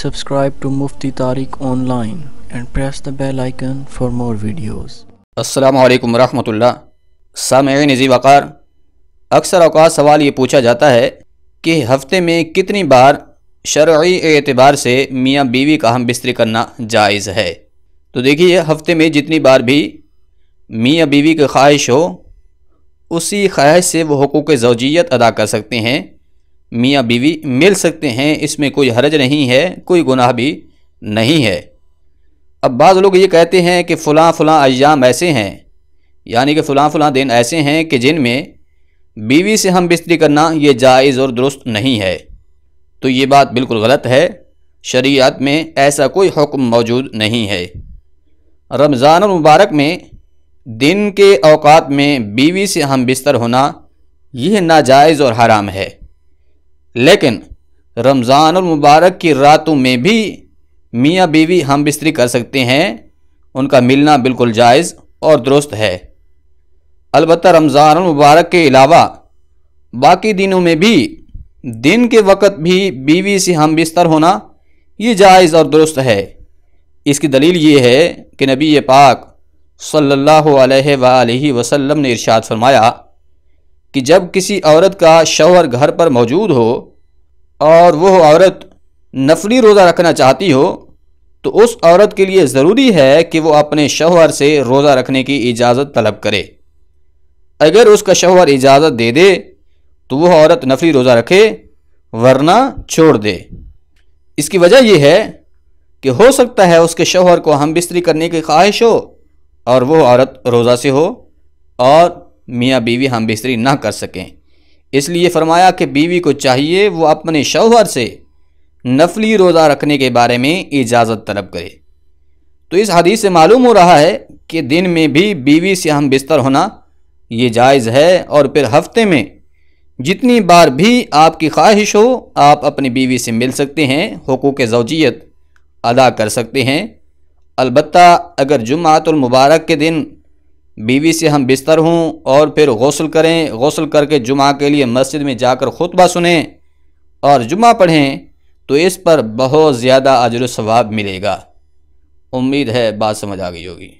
subscribe to Mufti Tariq online and press the bell icon for more videos. असलकम वरहमल्ला सामीन नज़ी वक़ार अक्सर अवकात सवाल ये पूछा जाता है कि हफ्ते में कितनी बार शर्य एतबार से मियाँ बीवी का हम बिस्तरी करना जायज़ है तो देखिए हफ्ते में जितनी बार भी मियाँ बीवी की ख्वाहिश हो उसी ख्वाहिश से वह हकूक़ जवजियत अदा कर सकते हैं मियाँ बीवी मिल सकते हैं इसमें कोई हरज नहीं है कोई गुनाह भी नहीं है अब बाज़ लोग ये कहते हैं कि फ़लाँ फ़लाँ अयाम ऐसे हैं यानी कि फ़लाँ फ़लाँ दिन ऐसे हैं कि जिन में बीवी से हम बिस्तरी करना ये जायज़ और दुरुस्त नहीं है तो ये बात बिल्कुल गलत है शरीयत में ऐसा कोई हुक्म मौजूद नहीं है रमज़ान मुबारक में दिन के अवकात में बीवी से हम बिस्तर होना यह नाजायज़ और हराम है लेकिन रमज़ान और मुबारक की रातों में भी मियाँ बीवी हम बिस्तरी कर सकते हैं उनका मिलना बिल्कुल जायज़ और दुरुस्त है अलबत् मुबारक के अलावा बाकी दिनों में भी दिन के वक़्त भी बीवी से हम बिस्तर होना ये जायज़ और दुरुस्त है इसकी दलील ये है कि नबी पाक सल्लल्लाहु अलैहि वसल्लम ने इरशाद फरमाया कि जब किसी औरत का शौहर घर पर मौजूद हो और वह औरत नफली रोज़ा रखना चाहती हो तो उस औरत के लिए ज़रूरी है कि वो अपने शौहर से रोज़ा रखने की इजाज़त तलब करे अगर उसका शौहर इजाज़त दे दे तो वह औरत नफली रोज़ा रखे वरना छोड़ दे इसकी वजह यह है कि हो सकता है उसके शौहर को हम बिस्तरी करने की ख्वाहिश हो और वह औरत रोज़ा से हो और मियाँ बीवी हम बिस्तरी ना कर सकें इसलिए फरमाया कि बीवी को चाहिए वो अपने शौहर से नफली रोज़ा रखने के बारे में इजाज़त तलब करे तो इस हदीस से मालूम हो रहा है कि दिन में भी बीवी से हम बिस्तर होना ये जायज़ है और फिर हफ्ते में जितनी बार भी आपकी ख्वाहिश हो आप अपनी बीवी से मिल सकते हैं हकूक़ जवजियत अदा कर सकते हैं अलबत् अगर मुबारक के दिन बीवी से हम बिस्तर हों और फिर गौसल करें गौसल करके जुमा के लिए मस्जिद में जाकर खुतबा सुने और जुमा पढ़ें तो इस पर बहुत ज़्यादा अजर सवाब मिलेगा उम्मीद है बात समझ आ गई होगी